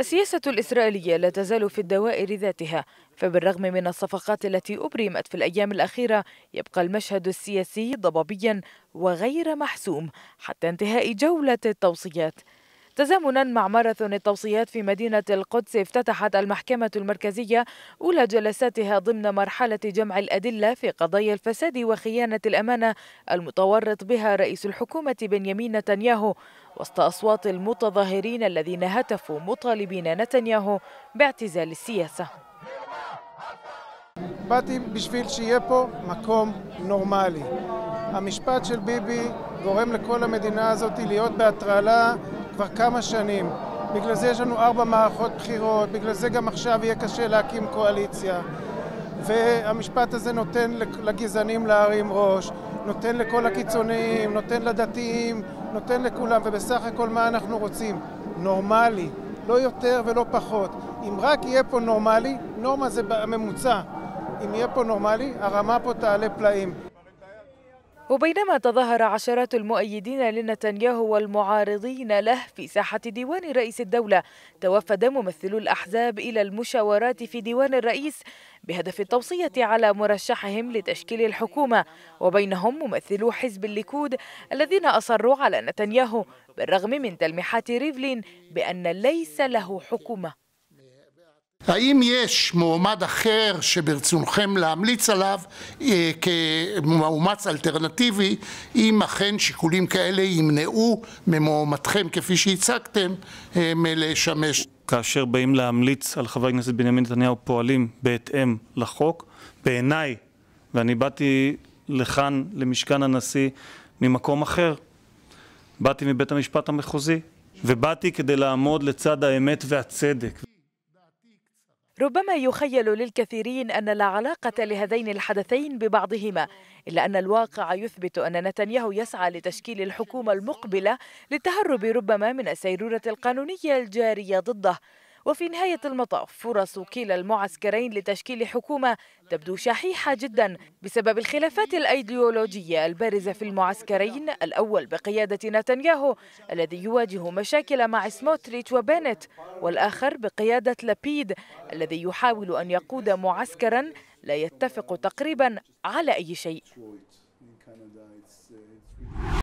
السياسة الإسرائيلية لا تزال في الدوائر ذاتها فبالرغم من الصفقات التي أبرمت في الأيام الأخيرة يبقى المشهد السياسي ضبابيا وغير محسوم حتى انتهاء جولة التوصيات تزامنا مع ماراثون التوصيات في مدينة القدس افتتحت المحكمة المركزية أولى جلساتها ضمن مرحلة جمع الأدلة في قضايا الفساد وخيانة الأمانة المتورط بها رئيس الحكومة بنيامين نتنياهو وسط أصوات المتظاهرين الذين هتفوا مطالبين نتنياهو باعتزال السياسة باتي بشفيل شيبو مكوم نورمالي המשפט של ביבי גורם לכל המדינה הזאת להיות בהטרלה כבר כמה שנים. בגלל זה יש לנו ארבע מערכות בחירות, בגלל זה גם עכשיו יהיה קשה להקים קואליציה. והמשפט הזה נותן לגזענים להרים ראש, נותן לכל הקיצוניים, נותן לדתיים, נותן לכולם, ובסך הכל מה אנחנו רוצים? נורמלי, לא יותר ולא פחות. אם רק יהיה פה נורמלי, נורמה זה הממוצע. אם יהיה פה נורמלי, הרמה פה תעלה פלאים. وبينما تظاهر عشرات المؤيدين لنتنياهو والمعارضين له في ساحة ديوان رئيس الدولة توفد ممثلو الأحزاب إلى المشاورات في ديوان الرئيس بهدف التوصية على مرشحهم لتشكيل الحكومة وبينهم ممثلو حزب الليكود الذين أصروا على نتنياهو بالرغم من تلميحات ريفلين بأن ليس له حكومة האם יש מועמד אחר שברצונכם להמליץ עליו אה, כמאומץ אלטרנטיבי, אם אכן שיקולים כאלה ימנעו ממועמדכם, כפי שהצגתם, אה, מלשמש? כאשר באים להמליץ על חבר הכנסת בנימין נתניהו פועלים בהתאם לחוק. בעיניי, ואני באתי לכאן, למשכן הנשיא, ממקום אחר. באתי מבית המשפט המחוזי, ובאתי כדי לעמוד לצד האמת והצדק. ربما يخيل للكثيرين أن لا علاقة لهذين الحدثين ببعضهما إلا أن الواقع يثبت أن نتنياهو يسعى لتشكيل الحكومة المقبلة للتهرب ربما من السيرورة القانونية الجارية ضده وفي نهاية المطاف فرص كلا المعسكرين لتشكيل حكومة تبدو شحيحة جدا بسبب الخلافات الأيديولوجية البارزة في المعسكرين الأول بقيادة نتنياهو الذي يواجه مشاكل مع سموتريتش وبنت والآخر بقيادة لابيد الذي يحاول أن يقود معسكرا لا يتفق تقريبا على أي شيء